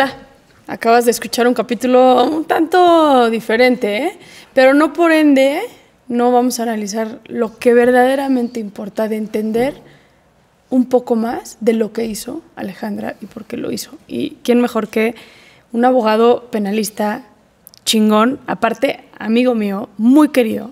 Hola, acabas de escuchar un capítulo un tanto diferente, ¿eh? pero no por ende no vamos a analizar lo que verdaderamente importa de entender un poco más de lo que hizo Alejandra y por qué lo hizo. Y quién mejor que un abogado penalista chingón, aparte amigo mío, muy querido,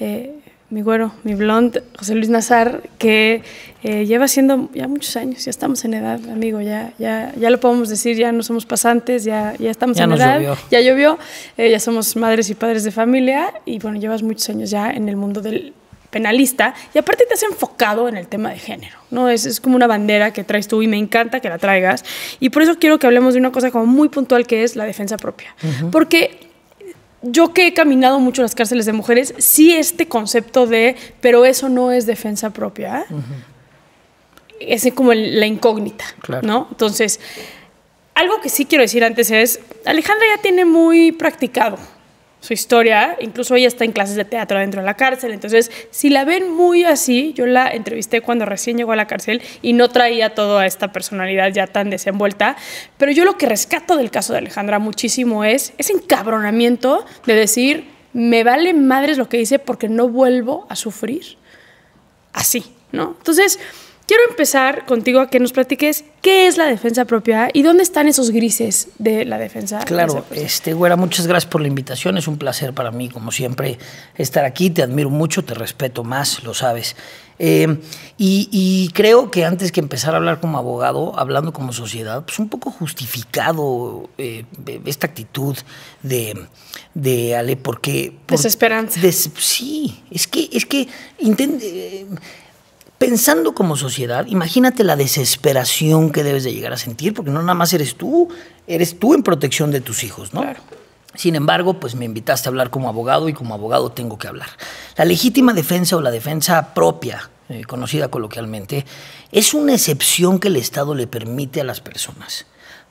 eh, mi güero, mi blond, José Luis Nazar, que eh, lleva siendo ya muchos años, ya estamos en edad, amigo, ya, ya, ya lo podemos decir, ya no somos pasantes, ya, ya estamos en edad, ya llovió, eh, ya somos madres y padres de familia y bueno, llevas muchos años ya en el mundo del penalista y aparte te has enfocado en el tema de género, ¿no? Es, es, como una bandera que traes tú y me encanta que la traigas y por eso quiero que hablemos de una cosa como muy puntual que es la defensa propia, porque yo que he caminado mucho las cárceles de mujeres, sí este concepto de, pero eso no es defensa propia. ¿eh? Es como la incógnita, ¿no? Entonces, algo que sí quiero decir antes es, Alejandra ya tiene muy practicado su historia, incluso ella está en clases de teatro dentro de la cárcel, entonces si la ven muy así, yo la entrevisté cuando recién llegó a la cárcel y no traía toda esta personalidad ya tan desenvuelta, pero yo lo que rescato del caso de Alejandra muchísimo es ese encabronamiento de decir, me vale madres lo que dice porque no vuelvo a sufrir así, ¿no? Entonces, Quiero empezar contigo a que nos platiques qué es la defensa propia y dónde están esos grises de la defensa. Claro, este Güera, muchas gracias por la invitación. Es un placer para mí, como siempre, estar aquí. Te admiro mucho, te respeto más, lo sabes. Eh, y, creo que antes que empezar a hablar como abogado, hablando como sociedad, pues un poco justificado eh, e, esta actitud de, Ale, porque... Desesperanza. sí, es que, es que intente, eh, pensando como sociedad, imagínate la desesperación que debes de llegar a sentir, porque no nada más eres tú, eres tú en protección de tus hijos, ¿no? Sin embargo, pues me invitaste a hablar como abogado y como abogado tengo que hablar. La legítima defensa o la defensa propia, eh, conocida coloquialmente, es una excepción que el Estado le permite a las personas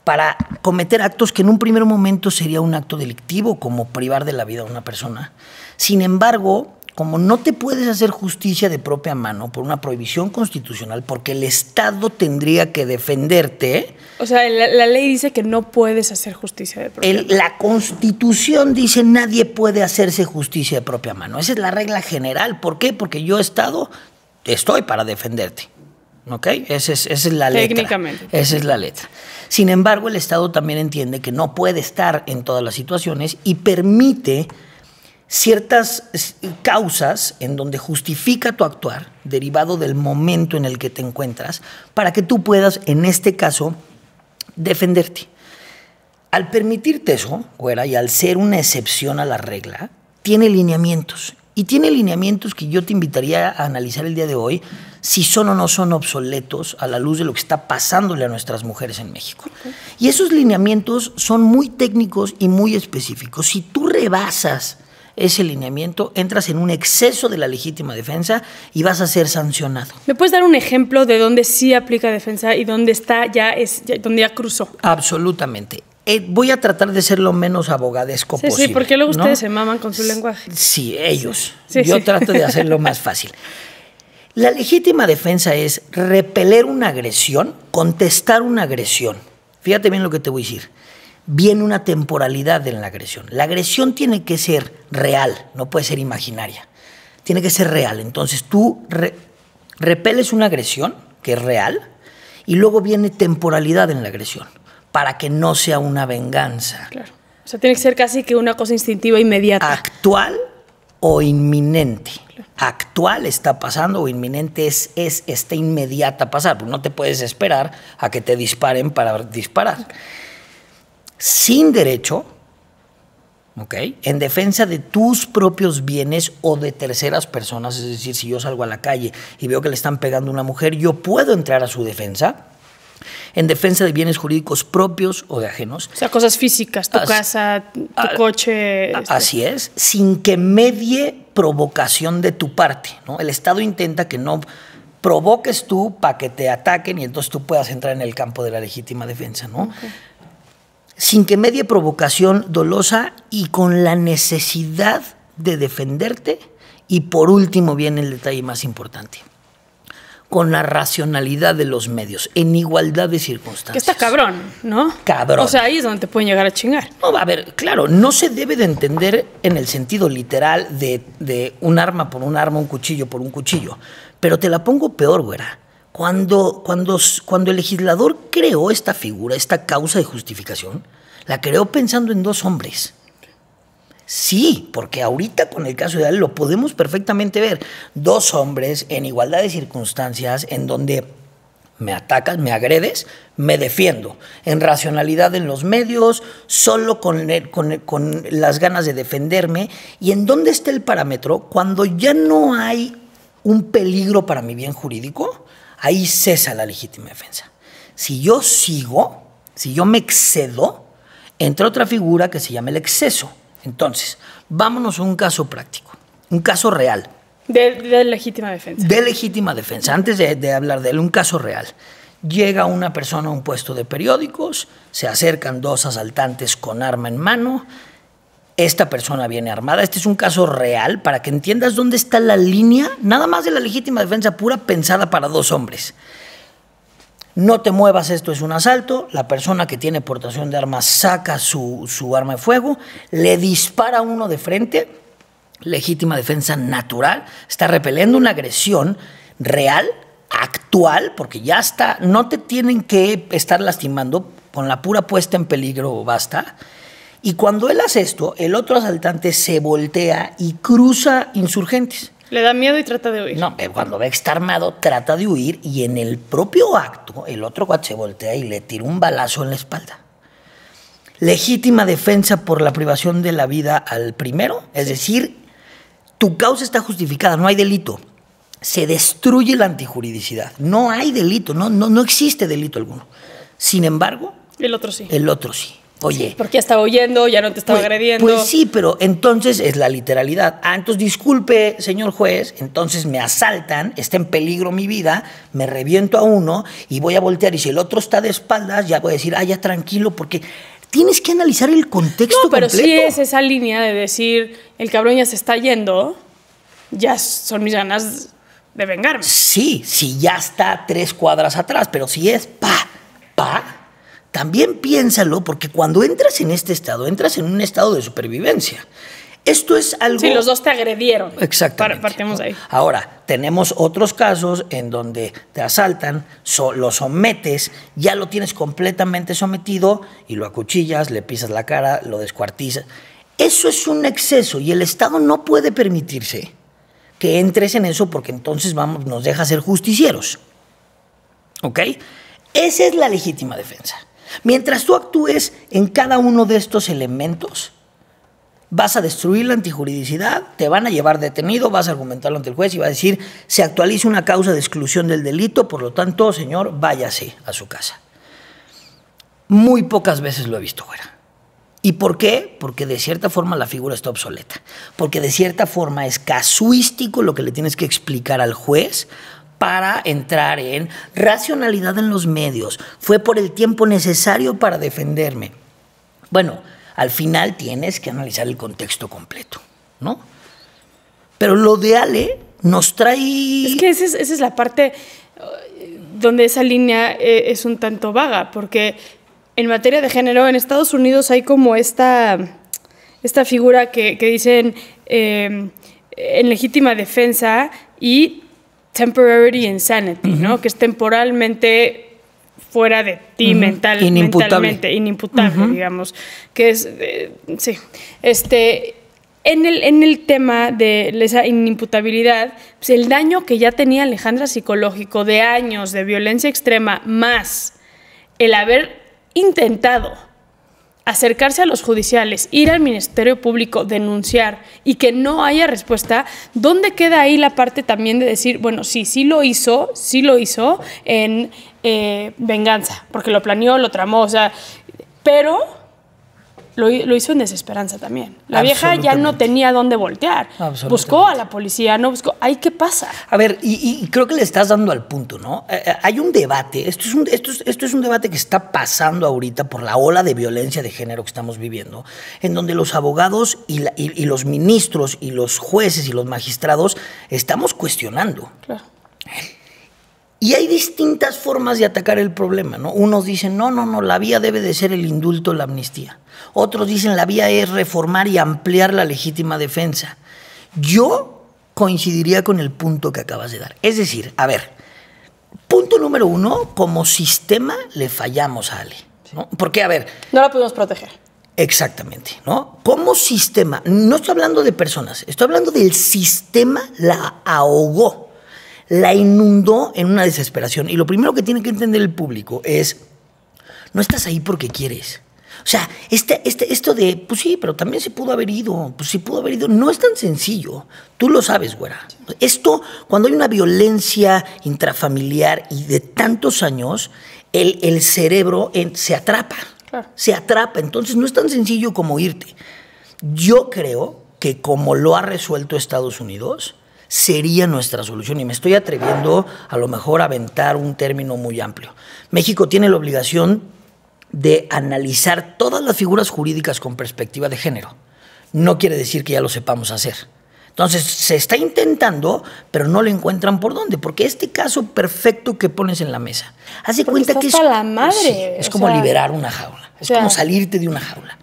para cometer actos que en un primer momento sería un acto delictivo, como privar de la vida a una persona. Sin embargo, como no te puedes hacer justicia de propia mano por una prohibición constitucional, porque el Estado tendría que defenderte. O sea, la, ley dice que no puedes hacer justicia de propia mano. La Constitución dice nadie puede hacerse justicia de propia mano. Esa es la regla general. ¿Por qué? Porque yo, Estado, estoy para defenderte. ¿Ok? es, esa es la letra. Técnicamente. Esa es la letra. Sin embargo, el Estado también entiende que no puede estar en todas las situaciones y permite ciertas causas en donde justifica tu actuar, derivado del momento en el que te encuentras, para que tú puedas, en este caso, defenderte. Al permitirte eso, güera, y al ser una excepción a la regla, tiene lineamientos. Y tiene lineamientos que yo te invitaría a analizar el día de hoy, si son o no son obsoletos a la luz de lo que está pasándole a nuestras mujeres en México. Y esos lineamientos son muy técnicos y muy específicos. Si tú rebasas ese lineamiento, entras en un exceso de la legítima defensa y vas a ser sancionado. ¿Me puedes dar un ejemplo de dónde sí aplica defensa y dónde está ya es donde ya cruzó? Absolutamente. Eh, voy a tratar de ser lo menos abogadesco posible. Sí, porque luego ustedes se maman con su lenguaje. Sí, ellos. Yo trato de hacerlo más fácil. La legítima defensa es repeler una agresión, contestar una agresión. Fíjate bien lo que te voy a decir viene una temporalidad en la agresión. La agresión tiene que ser real, no puede ser imaginaria. Tiene que ser real. Entonces tú repeles una agresión que es real y luego viene temporalidad en la agresión para que no sea una venganza. Claro. O sea, tiene que ser casi que una cosa instintiva inmediata. Actual o inminente. Actual está pasando o inminente es, es está inmediata pasar. Pues no te puedes esperar a que te disparen para disparar. Sin derecho, en defensa de tus propios bienes o de terceras personas. Es decir, si yo salgo a la calle y veo que le están pegando a una mujer, yo puedo entrar a su defensa. En defensa de bienes jurídicos propios o de ajenos. O sea, cosas físicas, tu casa, tu coche. Este. Así es, sin que medie provocación de tu parte. ¿no? El Estado intenta que no provoques tú para que te ataquen y entonces tú puedas entrar en el campo de la legítima defensa. ¿no? sin que medie provocación dolosa y con la necesidad de defenderte. Y por último viene el detalle más importante con la racionalidad de los medios, en igualdad de circunstancias. Que está cabrón, ¿no? Cabrón. O sea, ahí es donde te pueden llegar a chingar. No, a ver, claro, no se debe de entender en el sentido literal de, de un arma por un arma, un cuchillo por un cuchillo. Pero te la pongo peor, güera. Cuando, cuando, el legislador creó esta figura, esta causa de justificación, la creó pensando en dos hombres. Sí, porque ahorita con el caso ideal lo podemos perfectamente ver. Dos hombres en igualdad de circunstancias en donde me atacas, me agredes, me defiendo. En racionalidad en los medios, solo con, con las ganas de defenderme. ¿Y en dónde está el parámetro? Cuando ya no hay un peligro para mi bien jurídico, ahí cesa la legítima defensa. Si yo sigo, si yo me excedo, entra otra figura que se llama el exceso. Entonces, vámonos a un caso práctico, un caso real. De, legítima defensa. De legítima defensa. Antes de, de hablar de él, un caso real. Llega una persona a un puesto de periódicos, se acercan dos asaltantes con arma en mano, esta persona viene armada. Este es un caso real para que entiendas dónde está la línea, nada más de la legítima defensa pura pensada para dos hombres. No te muevas, esto es un asalto. La persona que tiene portación de armas saca su, su arma de fuego, le dispara a uno de frente, legítima defensa natural, está repeliendo una agresión real, actual, porque ya está, no te tienen que estar lastimando, con la pura puesta en peligro basta y cuando él hace esto, el otro asaltante se voltea y cruza insurgentes. Le da miedo y trata de huir. No, eh, cuando ve que está armado, trata de huir y en el propio acto, el otro cuate se voltea y le tira un balazo en la espalda. Legítima defensa por la privación de la vida al primero, es decir, tu causa está justificada, no hay delito. Se destruye la antijuridicidad. No hay delito, no, no, no existe delito alguno. Sin embargo. El otro sí. El otro sí. Oye. porque ya estaba huyendo, ya no te estaba pues, agrediendo. Pues sí, pero entonces es la literalidad. Ah, entonces disculpe, señor juez, entonces me asaltan, está en peligro mi vida, me reviento a uno y voy a voltear. Y si el otro está de espaldas, ya voy a decir, ah, ya tranquilo, porque tienes que analizar el contexto. No, pero si es esa línea de decir, el cabrón ya se está yendo, ya son mis ganas de vengarme. Sí, si sí, ya está tres cuadras atrás, pero si es pa, pa también piénsalo porque cuando entras en este estado, entras en un estado de supervivencia. Esto es algo... Si los dos te agredieron. Exactamente. Partimos ahí. Ahora, tenemos otros casos en donde te asaltan, lo sometes, ya lo tienes completamente sometido y lo acuchillas, le pisas la cara, lo descuartizas. Eso es un exceso y el Estado no puede permitirse que entres en eso porque entonces vamos, nos deja ser justicieros. ¿Ok? Esa es la legítima defensa. Mientras tú actúes en cada uno de estos elementos, vas a destruir la antijuridicidad, te van a llevar detenido, vas a argumentarlo ante el juez y va a decir, se actualiza una causa de exclusión del delito, por lo tanto, señor, váyase a su casa. Muy pocas veces lo he visto fuera. ¿Y por qué? Porque de cierta forma la figura está obsoleta. Porque de cierta forma es casuístico lo que le tienes que explicar al juez para entrar en racionalidad en los medios. Fue por el tiempo necesario para defenderme. Bueno, al final tienes que analizar el contexto completo, ¿no? Pero lo de Ale nos trae... Es que esa es, la parte eh, donde esa línea eh, es un tanto vaga, porque en materia de género en Estados Unidos hay como esta, esta figura que, dicen eh, en legítima defensa y temporary insanity, ¿no? Que es temporalmente fuera de ti mental, inimputable. mentalmente, inimputable, digamos, que es, eh, sí, este, en el, en el tema de esa inimputabilidad, pues, el daño que ya tenía Alejandra psicológico de años de violencia extrema, más el haber intentado acercarse a los judiciales, ir al Ministerio Público, denunciar y que no haya respuesta, ¿dónde queda ahí la parte también de decir, bueno, sí, sí lo hizo, sí lo hizo en eh, venganza, porque lo planeó, lo tramó, o sea, pero lo, hizo en desesperanza también. La vieja ya no tenía dónde voltear. Buscó a la policía, no buscó. Hay qué pasa? A ver, y, creo que le estás dando al punto, ¿no? Eh, eh, hay un debate, esto es un, esto, un debate que está pasando ahorita por la ola de violencia de género que estamos viviendo, en donde los abogados y, y los ministros y los jueces y los magistrados estamos cuestionando. Claro. Y hay distintas formas de atacar el problema, ¿no? Unos dicen, no, no, no, la vía debe de ser el indulto, la amnistía. Otros dicen, la vía es reformar y ampliar la legítima defensa. Yo coincidiría con el punto que acabas de dar. Es decir, a ver, punto número uno, como sistema le fallamos a Ale. ¿no? Porque, a ver... No la pudimos proteger. Exactamente, ¿no? Como sistema, no estoy hablando de personas, estoy hablando del sistema, la ahogó la inundó en una desesperación. Y lo primero que tiene que entender el público es, no estás ahí porque quieres. O sea, este, este, esto de, pues sí, pero también se pudo haber ido, pues sí pudo haber ido, no es tan sencillo. Tú lo sabes, güera. Esto, cuando hay una violencia intrafamiliar y de tantos años, el, cerebro se atrapa. Se atrapa. Entonces, no es tan sencillo como irte. Yo creo que como lo ha resuelto Estados Unidos, sería nuestra solución. Y me estoy atreviendo a lo mejor a aventar un término muy amplio. México tiene la obligación de analizar todas las figuras jurídicas con perspectiva de género. No quiere decir que ya lo sepamos hacer. Entonces, se está intentando, pero no lo encuentran por dónde, porque este caso perfecto que pones en la mesa, hace cuenta que es, es como liberar una jaula, es como salirte de una jaula.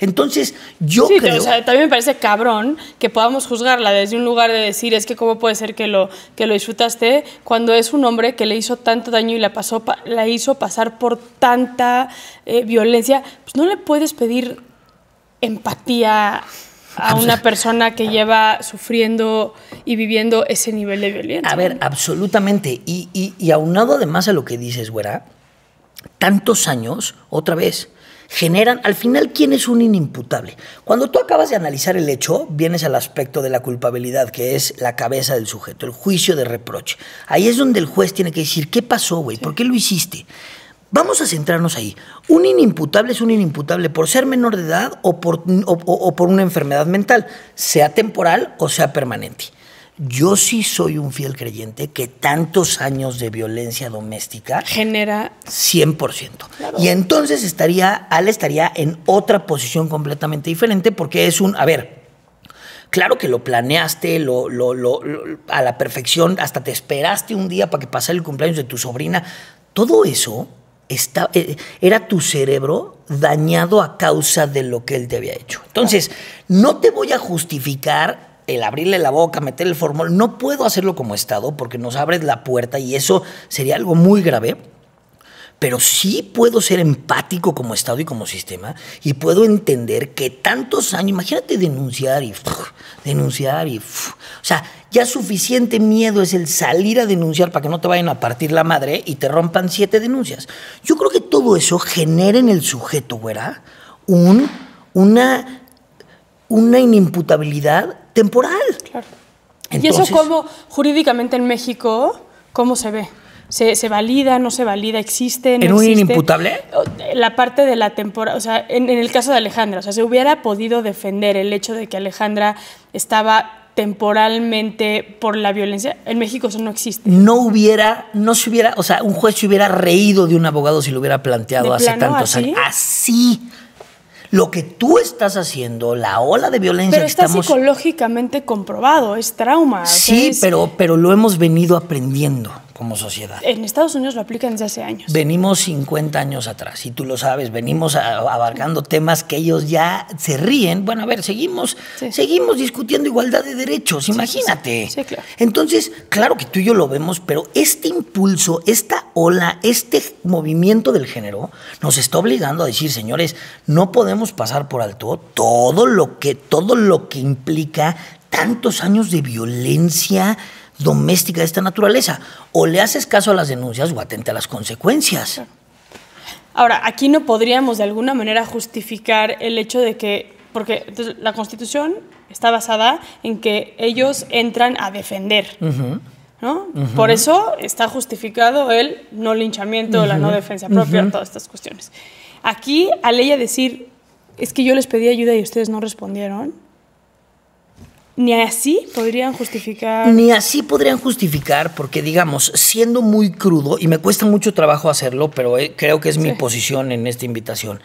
Entonces, yo sí, también me parece cabrón que podamos juzgarla desde un lugar de decir, es que cómo puede ser que lo, que lo disfrutaste cuando es un hombre que le hizo tanto daño y la, pasó, la hizo pasar por tanta eh, violencia, pues no le puedes pedir empatía a una persona que lleva sufriendo y viviendo ese nivel de violencia. A ver, absolutamente. Y, y, y aunado además a lo que dices, güera, tantos años, otra vez, generan, al final, ¿quién es un inimputable? Cuando tú acabas de analizar el hecho, vienes al aspecto de la culpabilidad, que es la cabeza del sujeto, el juicio de reproche. Ahí es donde el juez tiene que decir, ¿qué pasó, güey? ¿Por qué lo hiciste? Vamos a centrarnos ahí. Un inimputable es un inimputable por ser menor de edad o por, o por una enfermedad mental, sea temporal o sea permanente. Yo sí soy un fiel creyente que tantos años de violencia doméstica genera 100%. Y entonces estaría al estaría en otra posición completamente diferente porque es un, a ver, claro que lo planeaste lo, lo, a la perfección, hasta te esperaste un día para que pasara el cumpleaños de tu sobrina. Todo eso Está, eh, era tu cerebro dañado a causa de lo que él te había hecho. Entonces, no te voy a justificar el abrirle la boca, meter el formol, no puedo hacerlo como Estado porque nos abres la puerta y eso sería algo muy grave. Pero sí puedo ser empático como Estado y como sistema y puedo entender que tantos años, imagínate denunciar y denunciar y... o sea, ya suficiente miedo es el salir a denunciar para que no te vayan a partir la madre y te rompan siete denuncias. Yo creo que todo eso genera en el sujeto, güera, un, una, una inimputabilidad temporal. Claro. ¿Y eso cómo, jurídicamente en México, cómo se ve? ¿Se, valida, no se valida, existe, ¿En un inimputable? La parte de la temporal, o sea, en, el caso de Alejandra, o sea, se hubiera podido defender el hecho de que Alejandra estaba temporalmente por la violencia. En México eso no existe. No hubiera, no se hubiera, o sea, un juez se hubiera reído de un abogado si lo hubiera planteado hace tantos años. Así lo que tú estás haciendo, la ola de violencia pero está estamos... psicológicamente comprobado, es trauma. Sí, pero, pero lo hemos venido aprendiendo como sociedad. En Estados Unidos lo aplican desde hace años. Venimos 50 años atrás, y tú lo sabes, venimos abarcando temas que ellos ya se ríen. Bueno, a ver, seguimos, seguimos discutiendo igualdad de derechos, imagínate. Sí, claro. Entonces, claro que tú y yo lo vemos, pero este impulso, esta ola, este movimiento del género nos está obligando a decir, señores, no podemos pasar por alto todo lo que, todo lo que implica tantos años de violencia doméstica de esta naturaleza. O le haces caso a las denuncias o atenta a las consecuencias. Ahora, aquí no podríamos de alguna manera justificar el hecho de que, porque la Constitución está basada en que ellos entran a defender. ¿no? Por eso está justificado el no linchamiento, la no defensa propia, todas estas cuestiones. Aquí, al ella decir, es que yo les pedí ayuda y ustedes no respondieron, ni así podrían justificar. Ni así podrían justificar, porque digamos, siendo muy crudo, y me cuesta mucho trabajo hacerlo, pero eh, creo que es mi posición en esta invitación.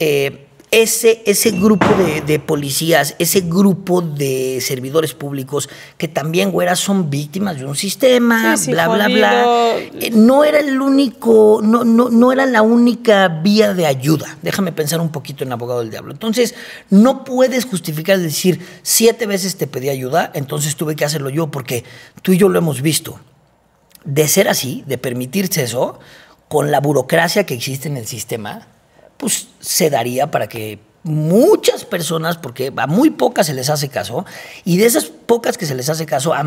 Eh, ese, ese grupo de, policías, ese grupo de servidores públicos que también, güera, son víctimas de un sistema, bla, bla, bla, eh, no era el único, no, no, no era la única vía de ayuda. Déjame pensar un poquito en abogado del diablo. Entonces, no puedes justificar decir, siete veces te pedí ayuda, entonces tuve que hacerlo yo, porque tú y yo lo hemos visto. De ser así, de permitirse eso, con la burocracia que existe en el sistema, pues se daría para que muchas personas, porque a muy pocas se les hace caso, y de esas pocas que se les hace caso, a,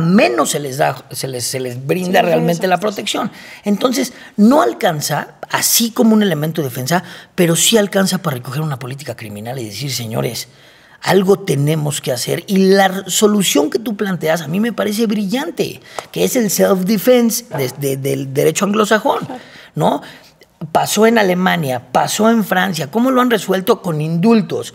menos se les, da, se les, brinda realmente la protección. Entonces, no alcanza, así como un elemento de defensa, pero sí alcanza para recoger una política criminal y decir, señores, algo tenemos que hacer. Y la solución que tú planteas a mí me parece brillante, que es el self-defense del derecho anglosajón, ¿no? pasó en Alemania, pasó en Francia, cómo lo han resuelto con indultos,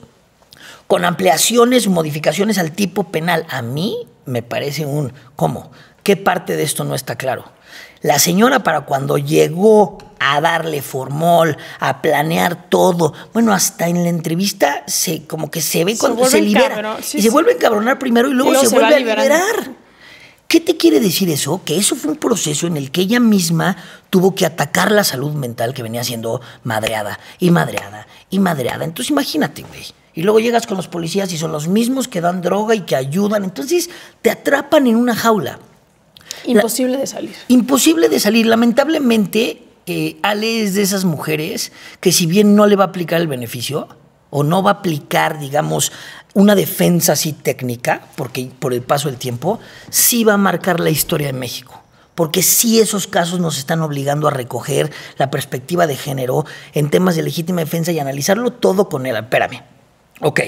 con ampliaciones, modificaciones al tipo penal. A mí me parece un ¿cómo? ¿Qué parte de esto no está claro? La señora para cuando llegó a darle formol, a planear todo, bueno, hasta en la entrevista se como que se ve cuando se, libera y se vuelve a encabronar primero y luego, se, vuelve a liberar. ¿Qué te quiere decir eso? Que eso fue un proceso en el que ella misma tuvo que atacar la salud mental que venía siendo madreada y madreada y madreada. Entonces imagínate, güey. Y luego llegas con los policías y son los mismos que dan droga y que ayudan. Entonces te atrapan en una jaula. Imposible de salir. Imposible de salir. Lamentablemente, eh, Ale es de esas mujeres que si bien no le va a aplicar el beneficio, o no va a aplicar, digamos, una defensa así técnica, porque por el paso del tiempo, sí va a marcar la historia de México. Porque sí esos casos nos están obligando a recoger la perspectiva de género en temas de legítima defensa y analizarlo todo con él. Espérame. Ok,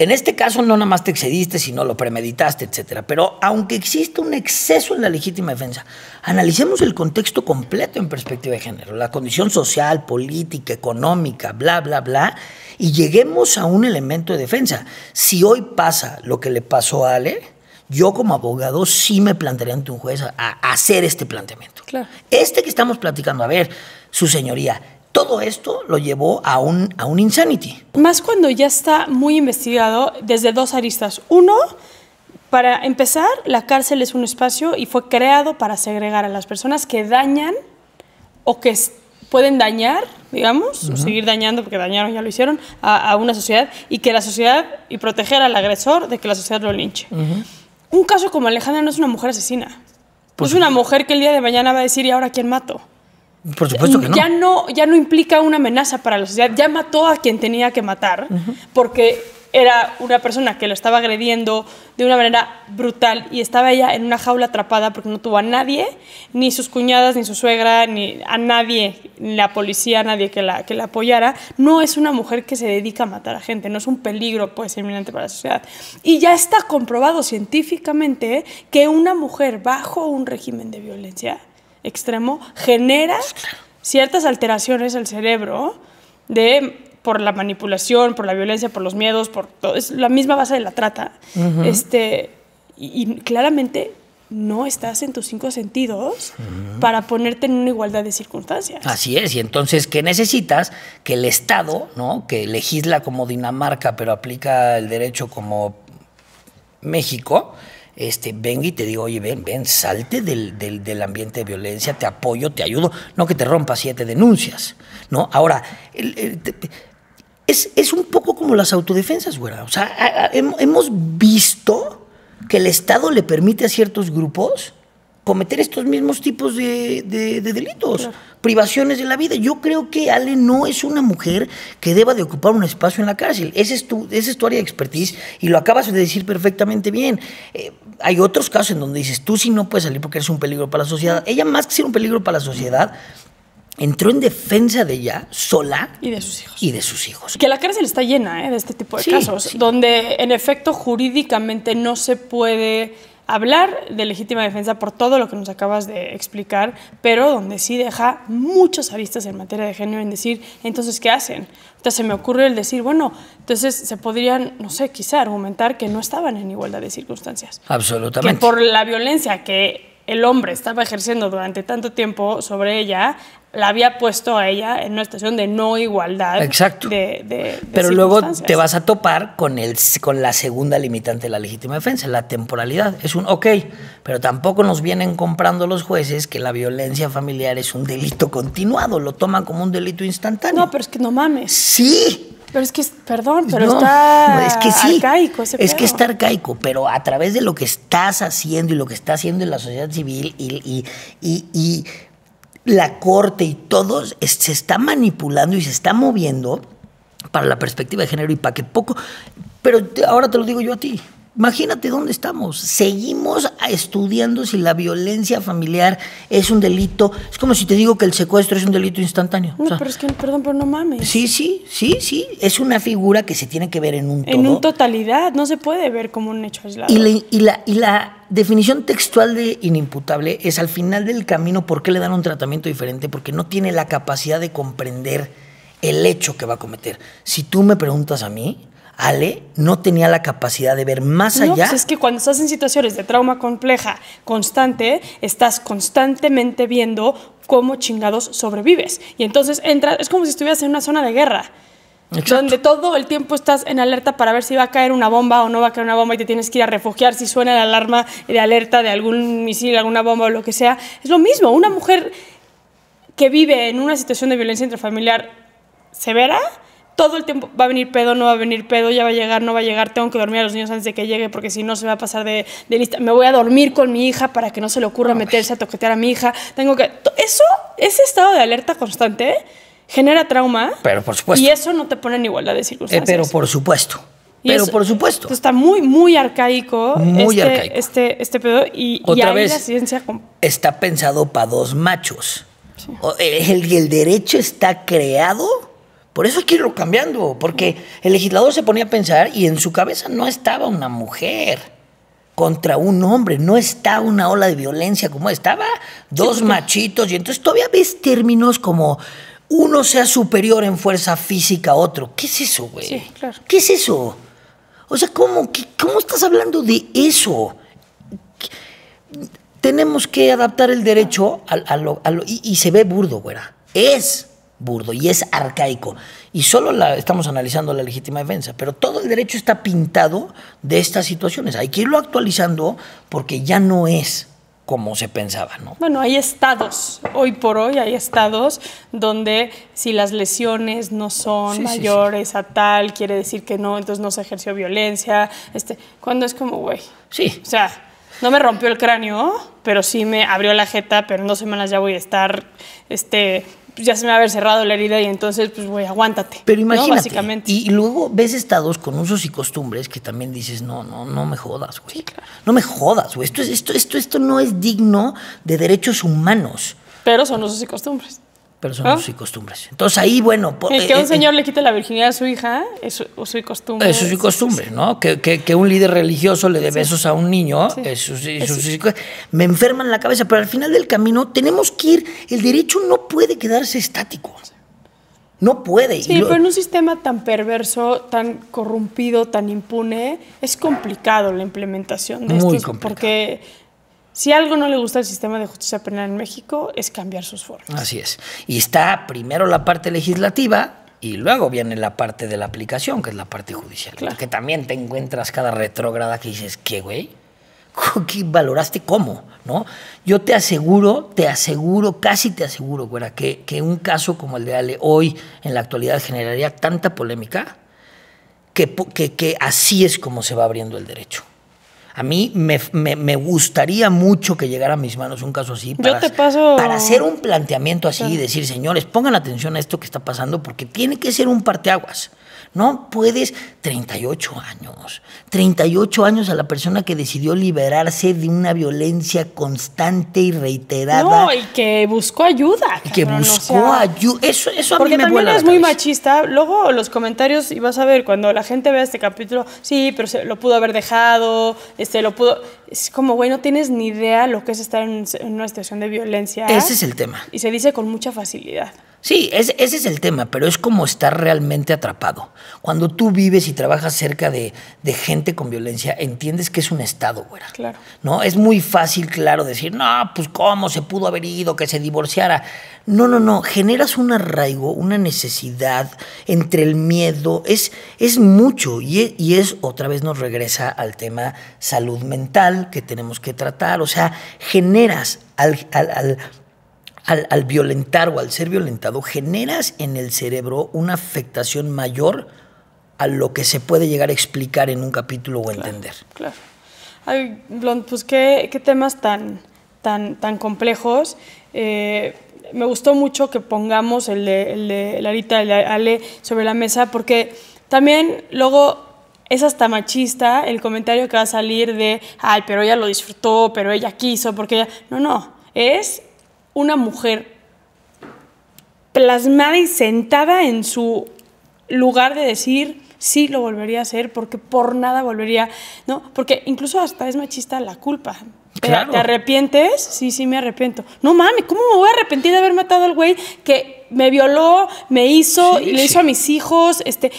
en este caso no nada más te excediste, sino lo premeditaste, etcétera. Pero aunque exista un exceso en la legítima defensa, analicemos el contexto completo en perspectiva de género, la condición social, política, económica, bla, bla, bla, y lleguemos a un elemento de defensa. Si hoy pasa lo que le pasó a Ale, yo como abogado sí me plantearía ante un juez a, hacer este planteamiento. Claro. Este que estamos platicando, a ver, su señoría, todo esto lo llevó a un, a un insanity. Más cuando ya está muy investigado desde dos aristas. Uno, para empezar, la cárcel es un espacio y fue creado para segregar a las personas que dañan o que pueden dañar, digamos, seguir dañando, porque dañaron, ya lo hicieron, a, una sociedad y que la sociedad, y proteger al agresor de que la sociedad lo linche. Un caso como Alejandra no es una mujer asesina. es una mujer que el día de mañana va a decir, ¿y ahora quién mato? Por supuesto que no. Ya no, ya no implica una amenaza para la sociedad. Ya mató a quien tenía que matar, porque era una persona que lo estaba agrediendo de una manera brutal y estaba ella en una jaula atrapada porque no tuvo a nadie, ni sus cuñadas, ni su suegra, ni a nadie, la policía, nadie que la, que la apoyara. No es una mujer que se dedica a matar a gente, no es un peligro pues inminente para la sociedad. Y ya está comprobado científicamente que una mujer bajo un régimen de violencia extremo genera pues ciertas alteraciones al cerebro de por la manipulación, por la violencia, por los miedos, por todo, es la misma base de la trata. Este y, claramente no estás en tus cinco sentidos para ponerte en una igualdad de circunstancias. Así es, y entonces ¿qué necesitas? Que el Estado, ¿no? que legisla como Dinamarca, pero aplica el derecho como México, este, venga y te digo, oye, ven, ven, salte del, ambiente de violencia, te apoyo, te ayudo, no que te rompa siete denuncias, ¿no? Ahora, es, un poco como las autodefensas, güera. O sea, hemos visto que el Estado le permite a ciertos grupos cometer estos mismos tipos de, delitos, privaciones de la vida. Yo creo que Ale no es una mujer que deba de ocupar un espacio en la cárcel. Ese es tu, esa es tu área de expertise y lo acabas de decir perfectamente bien. Eh, hay otros casos en donde dices, tú sí no puedes salir porque eres un peligro para la sociedad. Ella más que ser un peligro para la sociedad, entró en defensa de ella sola y de sus hijos. Y de sus hijos. Que la cárcel está llena ¿eh? de este tipo de casos, donde en efecto jurídicamente no se puede hablar de legítima defensa por todo lo que nos acabas de explicar, pero donde sí deja muchos aristas en materia de género en decir, entonces, ¿qué hacen? Entonces se me ocurre el decir, bueno, entonces se podrían, no sé, quizá argumentar que no estaban en igualdad de circunstancias. Absolutamente. Que por la violencia que el hombre estaba ejerciendo durante tanto tiempo sobre ella, la había puesto a ella en una situación de no igualdad. Exacto. Pero luego te vas a topar con, el, con la segunda limitante de la legítima defensa, la temporalidad. Es un ok, pero tampoco nos vienen comprando los jueces que la violencia familiar es un delito continuado, lo toman como un delito instantáneo. No, pero es que no mames. Sí, pero es que, perdón, pero está es que arcaico ese Es que está arcaico, pero a través de lo que estás haciendo y lo que está haciendo en la sociedad civil y, y, la corte y todos se está manipulando y se está moviendo para la perspectiva de género y para que poco. Pero ahora te lo digo yo a ti. Imagínate dónde estamos. Seguimos estudiando si la violencia familiar es un delito. Es como si te digo que el secuestro es un delito instantáneo. No, pero es que, perdón, pero no mames. Sí, sí, sí, sí. Es una figura que se tiene que ver en un todo. En un totalidad. No se puede ver como un hecho aislado. y la, y la definición textual de inimputable es al final del camino por qué le dan un tratamiento diferente, porque no tiene la capacidad de comprender el hecho que va a cometer. Si tú me preguntas a mí, Ale no tenía la capacidad de ver más allá. Pues es que cuando estás en situaciones de trauma compleja, constante, estás constantemente viendo cómo chingados sobrevives. Y entonces entra, es como si estuvieras en una zona de guerra. Donde todo el tiempo estás en alerta para ver si va a caer una bomba o no va a caer una bomba y te tienes que ir a refugiar si suena la alarma de alerta de algún misil, alguna bomba o lo que sea. Es lo mismo, una mujer que vive en una situación de violencia intrafamiliar severa, todo el tiempo va a venir pedo, no va a venir pedo, ya va a llegar, no va a llegar, tengo que dormir a los niños antes de que llegue porque si no se va a pasar de, lista, me voy a dormir con mi hija para que no se le ocurra meterse a toquetear a mi hija, tengo que... Eso, ese estado de alerta constante genera trauma. Pero por supuesto. Y eso no te pone en igualdad de eh, circunstancias. pero por supuesto. Pero por supuesto. Está muy, muy arcaico. Muy este, arcaico. Este, este pedo. Y, Otra vez, ciencia. Está pensado para dos machos. Eh, el derecho está creado por eso hay que irlo cambiando, porque el legislador se ponía a pensar y en su cabeza no estaba una mujer contra un hombre, no está una ola de violencia como estaba, dos machitos, y entonces todavía ves términos como uno sea superior en fuerza física a otro. ¿Qué es eso, güey? Sí, claro. ¿Qué es eso? O sea, ¿cómo, estás hablando de eso? Tenemos que adaptar el derecho a, lo... y, y, se ve burdo, güera. Es burdo y es arcaico. Y solo estamos analizando la legítima defensa, pero todo el derecho está pintado de estas situaciones. Hay que irlo actualizando porque ya no es como se pensaba, ¿no? Bueno, hay estados, hoy por hoy hay estados donde si las lesiones no son mayores a tal, quiere decir que no, entonces no se ejerció violencia, este, cuando es como, güey. Sí. O sea, no me rompió el cráneo, pero sí me abrió la jeta, pero en dos semanas ya voy a estar este, pues, ya se me va a haber cerrado la herida y entonces, pues, güey, aguántate. Pero imagínate. Básicamente. Y, luego ves estados con usos y costumbres que también dices, no, no, no me jodas, güey. No me jodas, güey. Esto, esto, esto, esto no es digno de derechos humanos. Pero son usos y costumbres. Personas ¿Ah? y costumbres. Entonces ahí, bueno... El que eh, un eh, señor eh, le quite la virginidad a su hija es su costumbre. costumbre. Es su costumbre, ¿no? Que, un líder religioso le dé besos a un niño, sí. es su costumbre. me enferman la cabeza, pero al final del camino tenemos que ir, el derecho no puede quedarse estático. No puede. Sí, pero en un sistema tan perverso, tan corrompido, tan impune, es complicado la implementación de Muy esto. Porque si algo no le gusta al sistema de justicia penal en México es cambiar sus formas. Así es. Y está primero la parte legislativa y luego viene la parte de la aplicación, que es la parte judicial. Que también te encuentras cada retrógrada que dices, ¿qué, güey? ¿Qué valoraste cómo? ¿No? Yo te aseguro, te aseguro, casi te aseguro, güera, que, un caso como el de Ale hoy en la actualidad generaría tanta polémica que, que así es como se va abriendo el derecho. A mí me, me, gustaría mucho que llegara a mis manos un caso así. Para, hacer un planteamiento así y decir, señores, pongan atención a esto que está pasando porque tiene que ser un parteaguas. No puedes 38 años, 38 años a la persona que decidió liberarse de una violencia constante y reiterada. No, y que buscó ayuda. Y que buscó ayuda. Eso, a mí me también es muy machista. Luego los comentarios, y vas a ver, cuando la gente vea este capítulo, sí, pero se, lo pudo haber dejado, este, lo pudo... Es como, güey, no tienes ni idea lo que es estar en una situación de violencia. Ese es el tema. Y se dice con mucha facilidad. Sí, ese es el tema, pero es como estar realmente atrapado. Cuando tú vives y trabajas cerca de, gente con violencia, entiendes que es un estado, güera. Claro. ¿No? Es muy fácil, claro, decir, no, pues cómo se pudo haber ido, que se divorciara. No, no, no. Generas un arraigo, una necesidad entre el miedo. Es, es mucho. Y es, y es, otra vez nos regresa al tema salud mental que tenemos que tratar. O sea, generas al, al, al al, violentar o al ser violentado, generas en el cerebro una afectación mayor a lo que se puede llegar a explicar en un capítulo o entender. Claro. Ay, Blond, pues qué, temas tan, tan, tan complejos. Eh, me gustó mucho que pongamos el de, el de Larita, el Ale sobre la mesa, porque también luego es hasta machista el comentario que va a salir de, ay, pero ella lo disfrutó, pero ella quiso, porque ella... No, no, es una mujer plasmada y sentada en su lugar de decir, sí lo volvería a hacer, porque por nada volvería, ¿no? Porque incluso hasta es machista la culpa. ¿Te arrepientes? Sí, sí, me arrepiento. No mames, ¿cómo me voy a arrepentir de haber matado al güey que me violó, me hizo y le hizo a mis hijos? Este,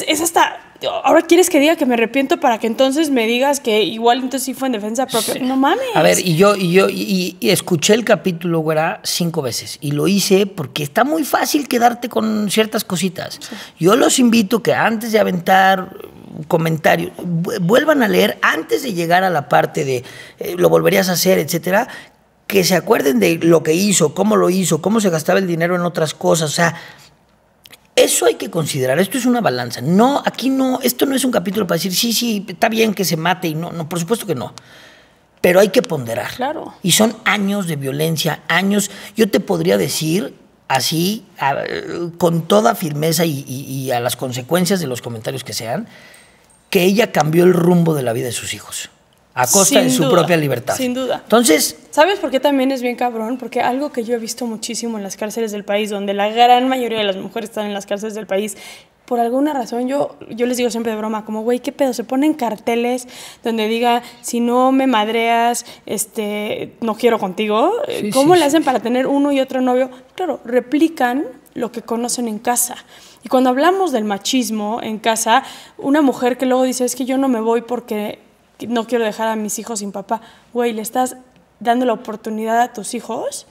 es, hasta... Ahora quieres que diga que me arrepiento para que entonces me digas que igual entonces sí fue en defensa propia. No mames. A ver, y yo, y yo, y, escuché el capítulo, güera, cinco veces. Y lo hice porque está muy fácil quedarte con ciertas cositas. Yo los invito que antes de aventar comentarios, vuelvan a leer antes de llegar a la parte de eh, lo volverías a hacer, etcétera, que se acuerden de lo que hizo, cómo lo hizo, cómo se gastaba el dinero en otras cosas. O sea, eso hay que considerar, esto es una balanza. No, aquí no, esto no es un capítulo para decir, sí, sí, está bien que se mate y no, no, por supuesto que no. Pero hay que ponderar. Claro. Y son años de violencia, años. Yo te podría decir así, con toda firmeza y a las consecuencias de los comentarios que sean, que ella cambió el rumbo de la vida de sus hijos a costa de su propia libertad. Sin duda. Entonces... ¿Sabes por qué también es bien cabrón? Porque algo que yo he visto muchísimo en las cárceles del país, donde la gran mayoría de las mujeres están en las cárceles del país, por alguna razón yo, yo les digo siempre de broma, como, güey, ¿qué pedo? Se ponen carteles donde diga, si no me madreas, este, no quiero contigo. ¿Cómo le hacen para tener uno y otro novio? Claro, replican lo que conocen en casa. Y cuando hablamos del machismo en casa, una mujer que luego dice, es que yo no me voy porque no quiero dejar a mis hijos sin papá. Güey, le estás dando la oportunidad a tus hijos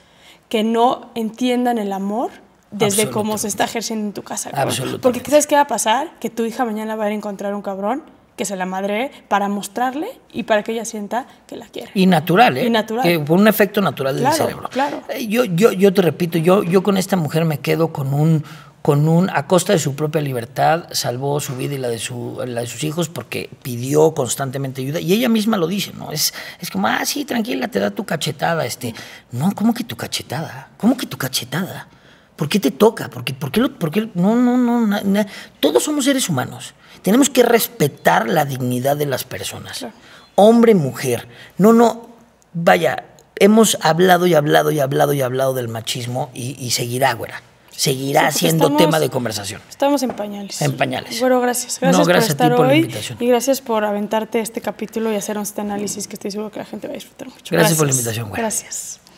que no entiendan el amor desde cómo se está ejerciendo en tu casa. Absolutamente. Porque ¿sabes qué va a pasar? Que tu hija mañana va a ir a encontrar un cabrón que se la madre para mostrarle y para que ella sienta que la quiere. Y natural, ¿eh? Y natural. por un efecto natural del cerebro. Claro. Eh, yo, yo, yo te repito, yo, yo con esta mujer me quedo con un con un, a costa de su propia libertad, salvó su vida y la de, su, la de sus hijos porque pidió constantemente ayuda. Y ella misma lo dice, ¿no? Es, es como, ah, sí, tranquila, te da tu cachetada. Este, no, ¿cómo que tu cachetada? ¿Cómo que tu cachetada? ¿Por qué te toca? ¿Por qué, lo, no, no, no, todos somos seres humanos. Tenemos que respetar la dignidad de las personas. Hombre, mujer. No, no, vaya, hemos hablado y hablado y hablado y hablado del machismo y, y seguirá, güera seguirá siendo tema de conversación. Estamos en pañales. En pañales. Bueno, gracias. Gracias, por estar hoy Y gracias por aventarte este capítulo y hacer este análisis que estoy seguro que la gente va a disfrutar mucho. Gracias, por la invitación, Gracias.